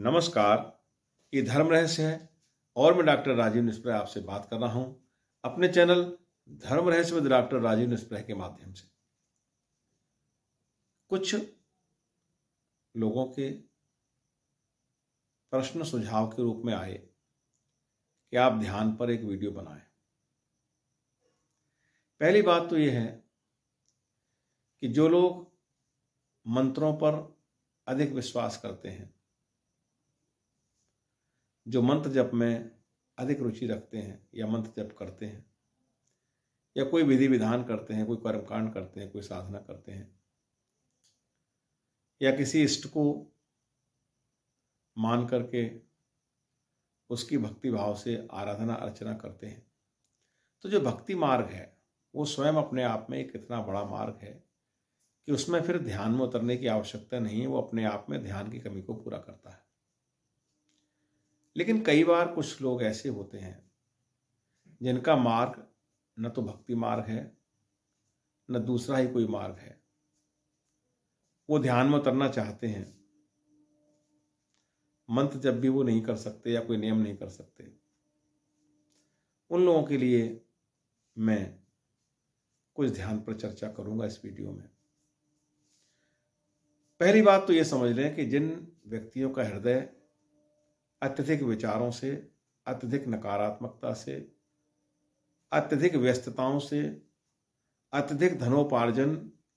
नमस्कार ये धर्म रहस्य है और मैं डॉक्टर राजीव निष्प्रह आपसे बात कर रहा हूं अपने चैनल धर्म रहस्य विद डॉक्टर राजीव निष्प्रह के माध्यम से कुछ लोगों के प्रश्न सुझाव के रूप में आए कि आप ध्यान पर एक वीडियो बनाएं पहली बात तो यह है कि जो लोग मंत्रों पर अधिक विश्वास करते हैं जो मंत्र जप में अधिक रुचि रखते हैं या मंत्र जप करते हैं या कोई विधि विधान करते हैं कोई कर्मकांड करते हैं कोई साधना करते हैं या किसी इष्ट को मान करके उसकी भक्ति भाव से आराधना अर्चना करते हैं तो जो भक्ति मार्ग है वो स्वयं अपने आप में एक इतना बड़ा मार्ग है कि उसमें फिर ध्यान में उतरने की आवश्यकता नहीं है वो अपने आप में ध्यान की कमी को पूरा करता है लेकिन कई बार कुछ लोग ऐसे होते हैं जिनका मार्ग न तो भक्ति मार्ग है न दूसरा ही कोई मार्ग है वो ध्यान में उतरना चाहते हैं मंत्र जब भी वो नहीं कर सकते या कोई नियम नहीं कर सकते उन लोगों के लिए मैं कुछ ध्यान पर चर्चा करूंगा इस वीडियो में पहली बात तो ये समझ लें कि जिन व्यक्तियों का हृदय अत्यधिक विचारों से अत्यधिक नकारात्मकता से अत्यधिक व्यस्तताओं से अत्यधिक धनोपार्जन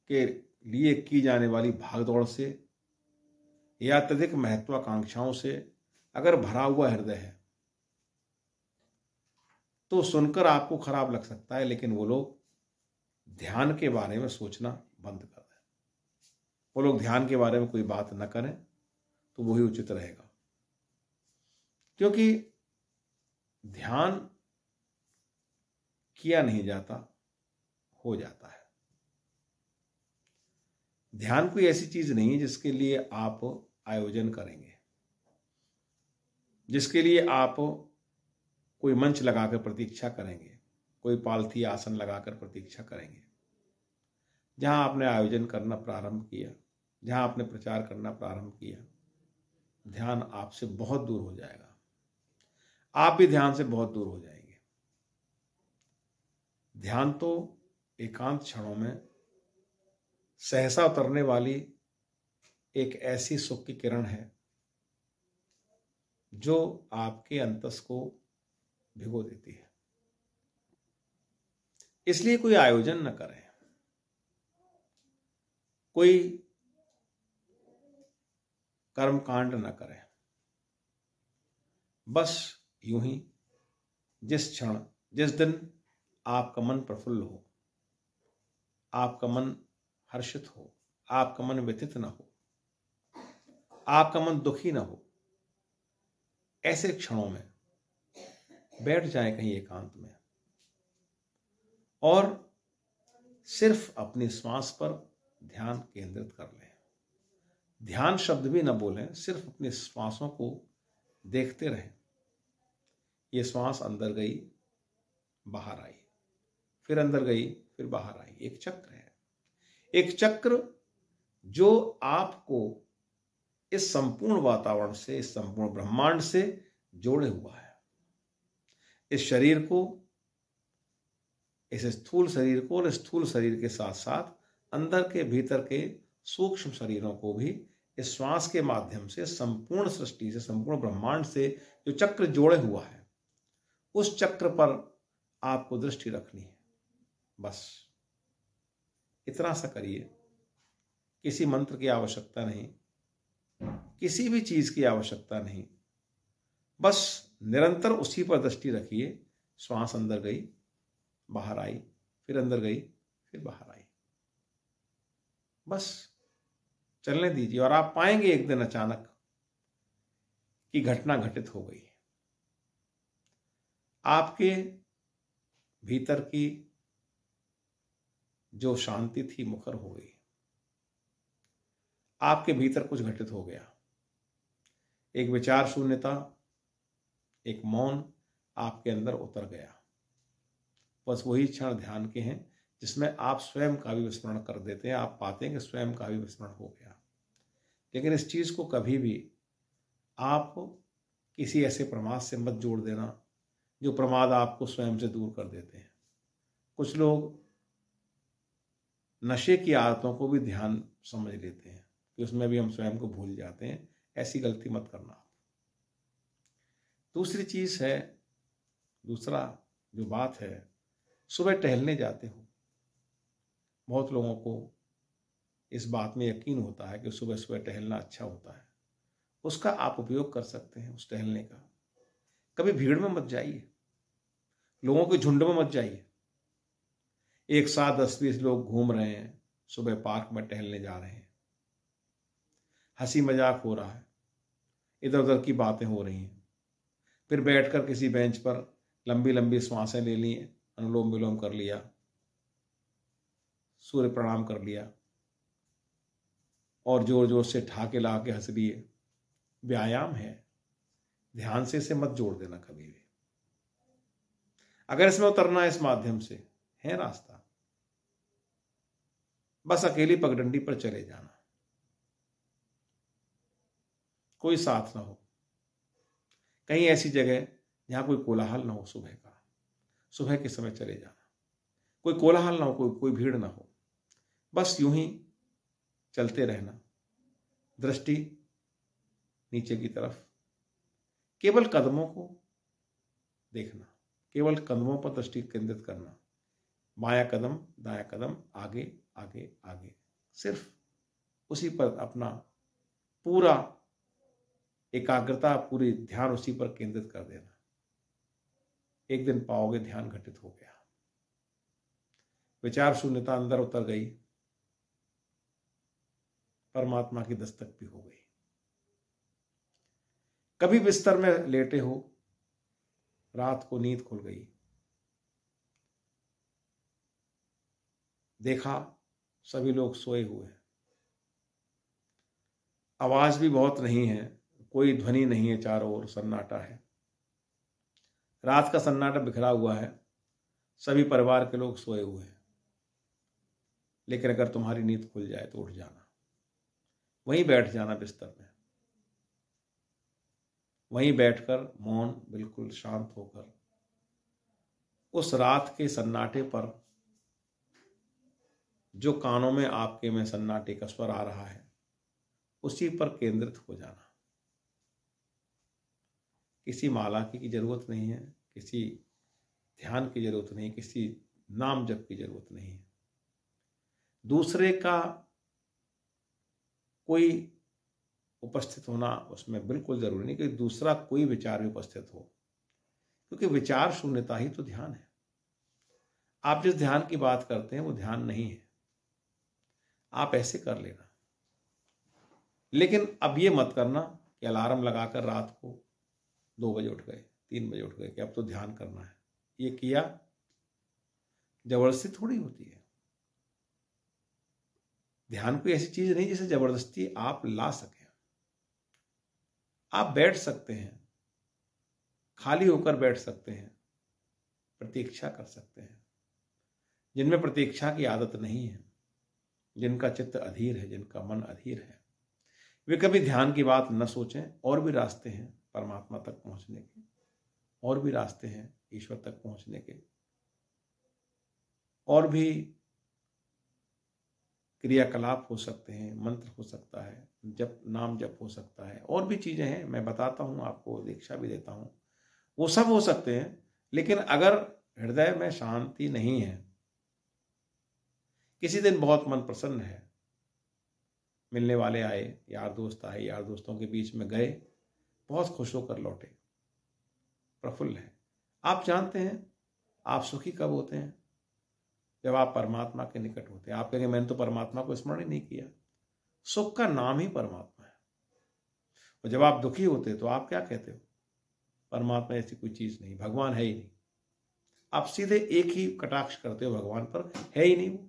के लिए की जाने वाली भागदौड़ से या अत्यधिक महत्वाकांक्षाओं से अगर भरा हुआ हृदय है तो सुनकर आपको खराब लग सकता है लेकिन वो लोग ध्यान के बारे में सोचना बंद कर दें वो लोग ध्यान के बारे में कोई बात न करें तो वही उचित रहेगा क्योंकि ध्यान किया नहीं जाता हो जाता है ध्यान कोई ऐसी चीज नहीं है जिसके लिए आप आयोजन करेंगे जिसके लिए आप कोई मंच लगाकर प्रतीक्षा करेंगे कोई पालथी आसन लगाकर प्रतीक्षा करेंगे जहां आपने आयोजन करना प्रारंभ किया जहां आपने प्रचार करना प्रारंभ किया ध्यान आपसे बहुत दूर हो जाएगा आप भी ध्यान से बहुत दूर हो जाएंगे ध्यान तो एकांत क्षणों में सहसा उतरने वाली एक ऐसी सुख की किरण है जो आपके अंतस को भिगो देती है इसलिए कोई आयोजन न करें कोई कर्मकांड न करें बस यूं ही जिस क्षण जिस दिन आपका मन प्रफुल्ल हो आपका मन हर्षित हो आपका मन व्यथित ना हो आपका मन दुखी ना हो ऐसे क्षणों में बैठ जाए कहीं एकांत में और सिर्फ अपनी श्वास पर ध्यान केंद्रित कर लें ध्यान शब्द भी न बोलें सिर्फ अपने श्वासों को देखते रहें ये श्वास अंदर गई बाहर आई फिर अंदर गई फिर बाहर आई एक चक्र है एक चक्र जो आपको इस संपूर्ण वातावरण से इस संपूर्ण ब्रह्मांड से जोड़े हुआ है इस शरीर को इस स्थूल शरीर को और स्थूल शरीर के साथ साथ अंदर के भीतर के सूक्ष्म शरीरों को भी इस श्वास के माध्यम से संपूर्ण सृष्टि से संपूर्ण ब्रह्मांड से जो चक्र जोड़े हुआ है उस चक्र पर आपको दृष्टि रखनी है बस इतना सा करिए किसी मंत्र की आवश्यकता नहीं किसी भी चीज की आवश्यकता नहीं बस निरंतर उसी पर दृष्टि रखिए श्वास अंदर गई बाहर आई फिर अंदर गई फिर बाहर आई बस चलने दीजिए और आप पाएंगे एक दिन अचानक कि घटना घटित हो गई आपके भीतर की जो शांति थी मुखर हो गई आपके भीतर कुछ घटित हो गया एक विचार शून्यता एक मौन आपके अंदर उतर गया बस वही क्षण ध्यान के हैं जिसमें आप स्वयं का भी विस्मरण कर देते हैं आप पाते हैं कि स्वयं का भी विस्मरण हो गया लेकिन इस चीज़ को कभी भी आप किसी ऐसे प्रमाद से मत जोड़ देना जो प्रमाद आपको स्वयं से दूर कर देते हैं कुछ लोग नशे की आदतों को भी ध्यान समझ लेते हैं कि उसमें भी हम स्वयं को भूल जाते हैं ऐसी गलती मत करना दूसरी चीज़ है दूसरा जो बात है सुबह टहलने जाते हो बहुत लोगों को इस बात में यकीन होता है कि सुबह सुबह टहलना अच्छा होता है उसका आप उपयोग कर सकते हैं उस टहलने का कभी भीड़ में मत जाइए लोगों के झुंड में मत जाइए एक साथ दस बीस लोग घूम रहे हैं सुबह पार्क में टहलने जा रहे हैं हंसी मजाक हो रहा है इधर उधर की बातें हो रही हैं फिर बैठकर किसी बेंच पर लंबी लंबी सांसें ले ली अनुलोम विलोम कर लिया सूर्य प्रणाम कर लिया और जोर जोर से ठाके ला के हंस लिए व्यायाम है ध्यान से इसे मत जोड़ देना कभी भी अगर इसमें उतरना है इस माध्यम से है रास्ता बस अकेली पगडंडी पर चले जाना कोई साथ ना हो कहीं ऐसी जगह जहां कोई कोलाहल ना हो सुबह का सुबह के समय चले जाना कोई कोलाहल ना हो कोई कोई भीड़ ना हो बस यूं ही चलते रहना दृष्टि नीचे की तरफ केवल कदमों को देखना केवल कदमों पर दृष्टि केंद्रित करना बाया कदम दाया कदम आगे आगे आगे सिर्फ उसी पर अपना पूरा एकाग्रता पूरी ध्यान उसी पर केंद्रित कर देना एक दिन पाओगे ध्यान घटित हो गया विचार शून्यता अंदर उतर गई परमात्मा की दस्तक भी हो गई कभी बिस्तर में लेटे हो रात को नींद खुल गई देखा सभी लोग सोए हुए हैं आवाज भी बहुत नहीं है कोई ध्वनि नहीं है चारों ओर सन्नाटा है रात का सन्नाटा बिखरा हुआ है सभी परिवार के लोग सोए हुए हैं लेकिन अगर तुम्हारी नींद खुल जाए तो उठ जाना वहीं बैठ जाना बिस्तर में वहीं बैठकर मौन बिल्कुल शांत होकर उस रात के सन्नाटे पर जो कानों में आपके में सन्नाटे का स्वर आ रहा है उसी पर केंद्रित हो जाना किसी माला की जरूरत नहीं है किसी ध्यान की जरूरत नहीं किसी नाम जप की जरूरत नहीं है दूसरे का कोई उपस्थित होना उसमें बिल्कुल जरूरी नहीं कि दूसरा कोई विचार भी उपस्थित हो क्योंकि विचार शून्यता ही तो ध्यान है आप जिस ध्यान की बात करते हैं वो ध्यान नहीं है आप ऐसे कर लेना लेकिन अब ये मत करना कि अलार्म लगाकर रात को दो बजे उठ गए तीन बजे उठ गए कि अब तो ध्यान करना है ये किया जबरदस्ती थोड़ी होती है ध्यान कोई ऐसी चीज नहीं जिसे जबरदस्ती आप ला सके आप बैठ सकते हैं खाली होकर बैठ सकते हैं प्रतीक्षा कर सकते हैं जिनमें प्रतीक्षा की आदत नहीं है जिनका चित्त अधीर है जिनका मन अधीर है वे कभी ध्यान की बात न सोचें और भी रास्ते हैं परमात्मा तक पहुंचने के और भी रास्ते हैं ईश्वर तक पहुंचने के और भी क्रियाकलाप हो सकते हैं मंत्र हो सकता है जप नाम जप हो सकता है और भी चीज़ें हैं मैं बताता हूँ आपको दीक्षा भी देता हूँ वो सब हो सकते हैं लेकिन अगर हृदय में शांति नहीं है किसी दिन बहुत मन प्रसन्न है मिलने वाले आए यार दोस्त आए यार दोस्तों के बीच में गए बहुत खुश होकर लौटे प्रफुल्ल है आप जानते हैं आप सुखी कब होते हैं जब आप परमात्मा के निकट होते आप कहेंगे मैंने तो परमात्मा को स्मरण ही नहीं किया सुख का नाम ही परमात्मा है और जब आप दुखी होते तो आप क्या कहते हो परमात्मा ऐसी कोई चीज नहीं भगवान है ही नहीं आप सीधे एक ही कटाक्ष करते हो भगवान पर है ही नहीं वो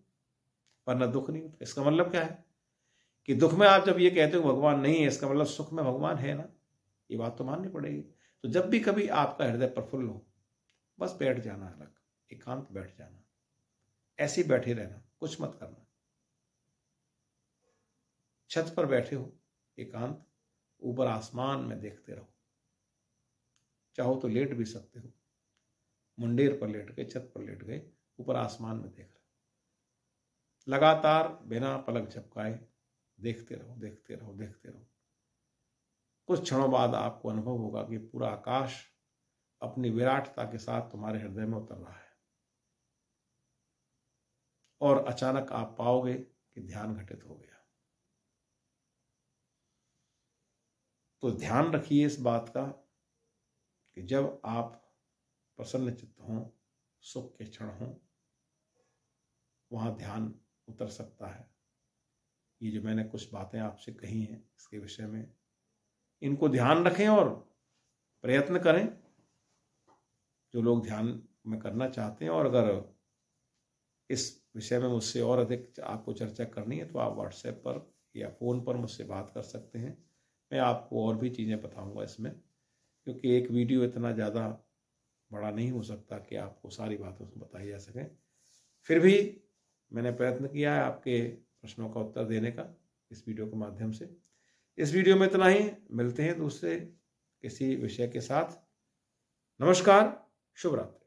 वरना दुख नहीं होता इसका मतलब क्या है कि दुख में आप जब ये कहते हो भगवान नहीं है इसका मतलब सुख में भगवान है ना ये बात तो माननी पड़ेगी तो जब भी कभी आपका हृदय प्रफुल्ल हो बस बैठ जाना अलग एकांत बैठ जाना ऐसे बैठे रहना कुछ मत करना छत पर बैठे हो एकांत ऊपर आसमान में देखते रहो चाहो तो लेट भी सकते हो मुंडेर पर लेट गए छत पर लेट गए ऊपर आसमान में देख रहे लगातार बिना पलक झपकाए देखते रहो देखते रहो देखते रहो कुछ क्षणों बाद आपको अनुभव होगा कि पूरा आकाश अपनी विराटता के साथ तुम्हारे हृदय में उतर रहा है और अचानक आप पाओगे कि ध्यान घटित हो गया तो ध्यान रखिए इस बात का कि जब आप प्रसन्न चित्त हों सुख के क्षण हों वहाँ ध्यान उतर सकता है ये जो मैंने कुछ बातें आपसे कही हैं इसके विषय में इनको ध्यान रखें और प्रयत्न करें जो लोग ध्यान में करना चाहते हैं और अगर इस विषय में मुझसे और अधिक आपको चर्चा करनी है तो आप व्हाट्सएप पर या फ़ोन पर मुझसे बात कर सकते हैं मैं आपको और भी चीज़ें बताऊंगा इसमें क्योंकि एक वीडियो इतना ज़्यादा बड़ा नहीं हो सकता कि आपको सारी बातें उसमें बताई जा सकें फिर भी मैंने प्रयत्न किया है आपके प्रश्नों का उत्तर देने का इस वीडियो के माध्यम से इस वीडियो में इतना ही मिलते हैं दूसरे किसी विषय के साथ नमस्कार शुभ रात्रि